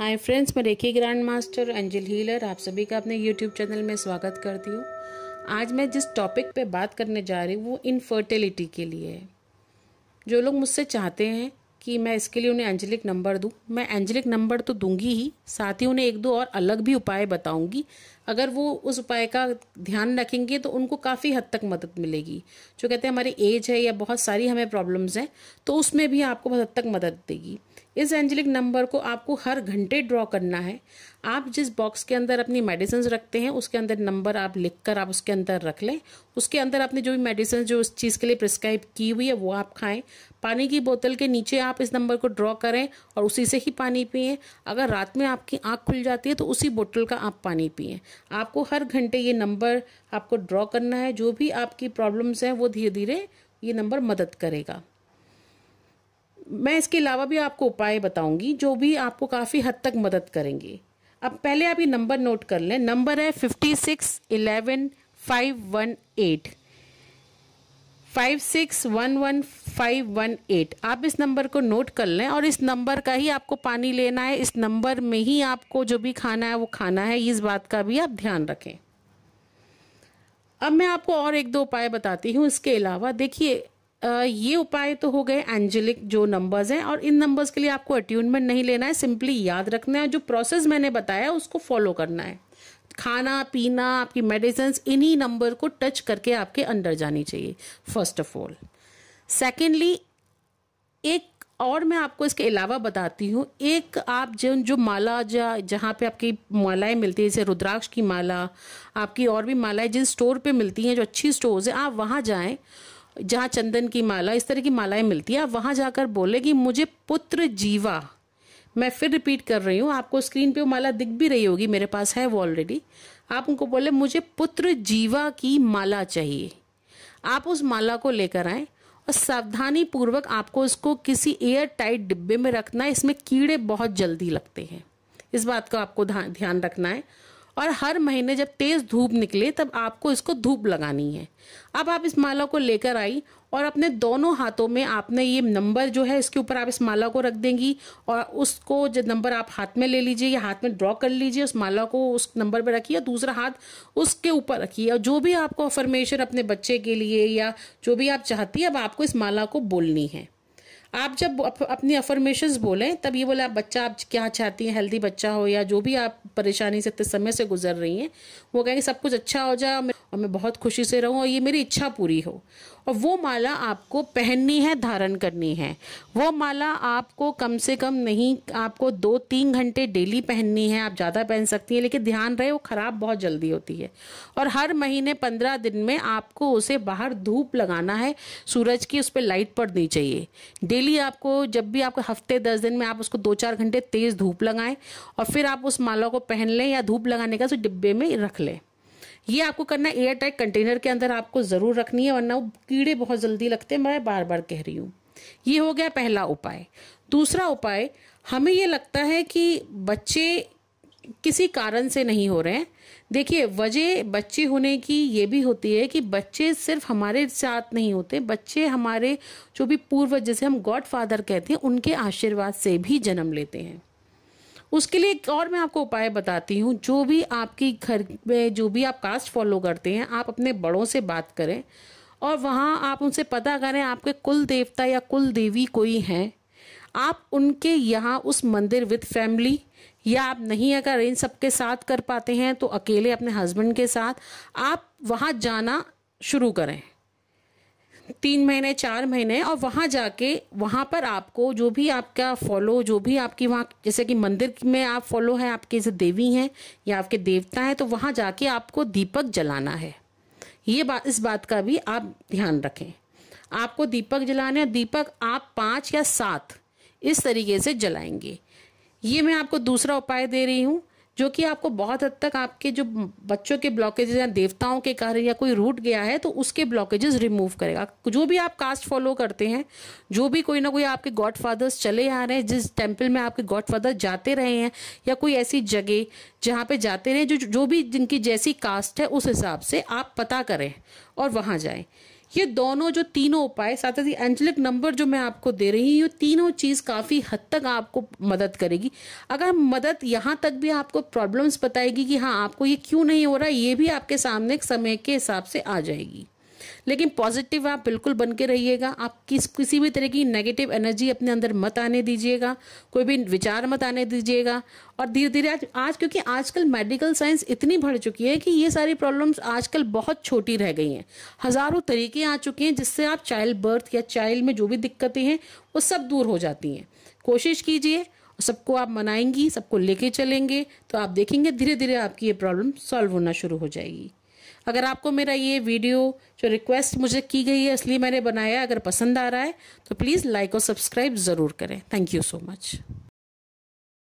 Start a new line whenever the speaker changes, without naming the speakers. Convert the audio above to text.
हाय friends मैं Reiki grand master Anjal healer आप सभी का अपने यूट्यूब चैनल में स्वागत करती हूँ आज मैं जिस टॉपिक पे बात करने जा रही हूँ वो इनफर्टिलिटी के लिए है जो लोग मुझसे चाहते हैं कि मैं इसके लिए उन्हें एंजेलिक नंबर दूँ मैं एंजेलिक नंबर तो दूंगी ही साथ ही उन्हें एक दो और अलग भी उपाय बताऊंगी अगर वो उस उपाय का ध्यान रखेंगे तो उनको काफ़ी हद तक मदद मिलेगी जो कहते हैं हमारी एज है या बहुत सारी हमें प्रॉब्लम्स हैं तो उसमें भी आपको बहुत हद तक मदद देगी इस एंजेलिक नंबर को आपको हर घंटे ड्रॉ करना है आप जिस बॉक्स के अंदर अपनी मेडिसिन रखते हैं उसके अंदर नंबर आप लिख कर आप उसके अंदर रख लें उसके अंदर आपने जो भी मेडिसिन जो उस चीज़ के लिए प्रिस्क्राइब की हुई है वो आप खाएं पानी की बोतल के नीचे आप इस नंबर को ड्रॉ करें और उसी से ही पानी पिए अगर रात में आपकी आँख खुल जाती है तो उसी बोतल का आप पानी पिए आपको हर घंटे ये नंबर आपको ड्रॉ करना है जो भी आपकी प्रॉब्लम्स हैं वो धीरे धीरे ये नंबर मदद करेगा मैं इसके अलावा भी आपको उपाय बताऊंगी जो भी आपको काफ़ी हद तक मदद करेंगे अब पहले आप ये नंबर नोट कर लें नंबर है fifty six eleven five one eight five six one one five one eight आप इस नंबर को नोट कर लें और इस नंबर का ही आपको पानी लेना है इस नंबर में ही आपको जो भी खाना है वो खाना है इस बात का भी आप ध्यान रखें अब मैं आपको और एक दो उपाय बताती हूँ इसके अलावा देखिए ये उपाय तो हो गए एंजेलिक जो नंबर्स हैं और इन नंबर्स के लिए आपको अट्यूनमेंट नहीं लेना है सिंपली याद रखना है जो प्रोसेस मैंने बताया उसको फॉलो करना है खाना पीना आपकी मेडिसिन इन्हीं नंबर को टच करके आपके अंदर जानी चाहिए फर्स्ट ऑफ ऑल सेकेंडली एक और मैं आपको इसके अलावा बताती हूँ एक आप जो जो माला जा जहाँ पे आपकी मालाएं मिलती है जैसे रुद्राक्ष की माला आपकी और भी मालाएं जिन स्टोर पे मिलती हैं जो अच्छी स्टोर्स हैं आप वहाँ जाएं जहाँ चंदन की माला इस तरह की मालाएं मिलती है आप वहाँ जाकर बोले कि मुझे पुत्र जीवा मैं फिर रिपीट कर रही हूँ आपको स्क्रीन पे वो माला दिख भी रही होगी मेरे पास है वो ऑलरेडी आप उनको बोले मुझे पुत्र जीवा की माला चाहिए आप उस माला को लेकर आए और सावधानी पूर्वक आपको उसको किसी एयर टाइट डिब्बे में रखना है इसमें कीड़े बहुत जल्दी लगते हैं इस बात का आपको ध्यान रखना है और हर महीने जब तेज़ धूप निकले तब आपको इसको धूप लगानी है अब आप इस माला को लेकर आई और अपने दोनों हाथों में आपने ये नंबर जो है इसके ऊपर आप इस माला को रख देंगी और उसको जो नंबर आप हाथ में ले लीजिए या हाथ में ड्रॉ कर लीजिए उस माला को उस नंबर पर रखिए और दूसरा हाथ उसके ऊपर रखिए और जो भी आपको अफर्मेशन अपने बच्चे के लिए या जो भी आप चाहती है अब आपको इस माला को बोलनी है आप जब अप, अपनी अफर्मेशन बोलें तब ये बोले आप बच्चा आप क्या चाहती हैं हेल्दी बच्चा हो या जो भी आप परेशानी से इतने समय से गुजर रही हैं वो कहेंगे सब कुछ अच्छा हो जाए और मैं बहुत खुशी से रहूँ और ये मेरी इच्छा पूरी हो और वो माला आपको पहननी है धारण करनी है वो माला आपको कम से कम नहीं आपको दो तीन घंटे डेली पहननी है आप ज़्यादा पहन सकती हैं लेकिन ध्यान रहे वो ख़राब बहुत जल्दी होती है और हर महीने पंद्रह दिन में आपको उसे बाहर धूप लगाना है सूरज की उस पर लाइट पड़नी चाहिए डेली आपको जब भी आपको हफ्ते दस दिन में आप उसको दो चार घंटे तेज़ धूप लगाएं और फिर आप उस माला को पहन लें या धूप लगाने का उस डिब्बे में रख लें ये आपको करना एयर टाइट कंटेनर के अंदर आपको ज़रूर रखनी है वरना वो कीड़े बहुत जल्दी लगते हैं मैं बार बार कह रही हूँ ये हो गया पहला उपाय दूसरा उपाय हमें ये लगता है कि बच्चे किसी कारण से नहीं हो रहे हैं देखिए वजह बच्चे होने की ये भी होती है कि बच्चे सिर्फ हमारे साथ नहीं होते बच्चे हमारे जो भी पूर्व जैसे हम गॉड फादर कहते हैं उनके आशीर्वाद से भी जन्म लेते हैं उसके लिए एक और मैं आपको उपाय बताती हूँ जो भी आपकी घर में जो भी आप कास्ट फॉलो करते हैं आप अपने बड़ों से बात करें और वहाँ आप उनसे पता करें आपके कुल देवता या कुल देवी कोई हैं आप उनके यहाँ उस मंदिर विद फैमिली या आप नहीं अगर अरेंज सबके साथ कर पाते हैं तो अकेले अपने हस्बैंड के साथ आप वहाँ जाना शुरू करें तीन महीने चार महीने और वहाँ जाके वहाँ पर आपको जो भी आपका फॉलो जो भी आपकी वहाँ जैसे कि मंदिर में आप फॉलो है आपके जैसे देवी हैं या आपके देवता हैं तो वहाँ जाके आपको दीपक जलाना है ये बात इस बात का भी आप ध्यान रखें आपको दीपक जलाने और दीपक आप पाँच या सात इस तरीके से जलाएंगे ये मैं आपको दूसरा उपाय दे रही हूँ जो कि आपको बहुत हद तक आपके जो बच्चों के ब्लॉकेजेस या देवताओं के कारण या कोई रूट गया है तो उसके ब्लॉकेजेस रिमूव करेगा जो भी आप कास्ट फॉलो करते हैं जो भी कोई ना कोई आपके गॉड फादर्स चले आ रहे हैं जिस टेम्पल में आपके गॉड फादर जाते रहे हैं या कोई ऐसी जगह जहाँ पे जाते रहे जो जो भी जिनकी जैसी कास्ट है उस हिसाब से आप पता करें और वहाँ जाएं ये दोनों जो तीनों उपाय साथ ही एंजलिक नंबर जो मैं आपको दे रही हूँ तीनों चीज़ काफ़ी हद तक आपको मदद करेगी अगर मदद यहाँ तक भी आपको प्रॉब्लम्स बताएगी कि हाँ आपको ये क्यों नहीं हो रहा ये भी आपके सामने समय के हिसाब से आ जाएगी लेकिन पॉजिटिव आप बिल्कुल बन के रहिएगा आप किस किसी भी तरह की नेगेटिव एनर्जी अपने अंदर मत आने दीजिएगा कोई भी विचार मत आने दीजिएगा और धीरे धीरे आज आज क्योंकि आजकल मेडिकल साइंस इतनी बढ़ चुकी है कि ये सारी प्रॉब्लम्स आजकल बहुत छोटी रह गई हैं हज़ारों तरीके आ चुके हैं जिससे आप चाइल्ड बर्थ या चाइल्ड में जो भी दिक्कतें हैं वो सब दूर हो जाती हैं कोशिश कीजिए सबको आप मनाएंगी सबको लेके चलेंगे तो आप देखेंगे धीरे धीरे आपकी ये प्रॉब्लम सॉल्व होना शुरू हो जाएगी अगर आपको मेरा ये वीडियो जो रिक्वेस्ट मुझे की गई है इसलिए मैंने बनाया अगर पसंद आ रहा है तो प्लीज़ लाइक और सब्सक्राइब ज़रूर करें थैंक यू सो मच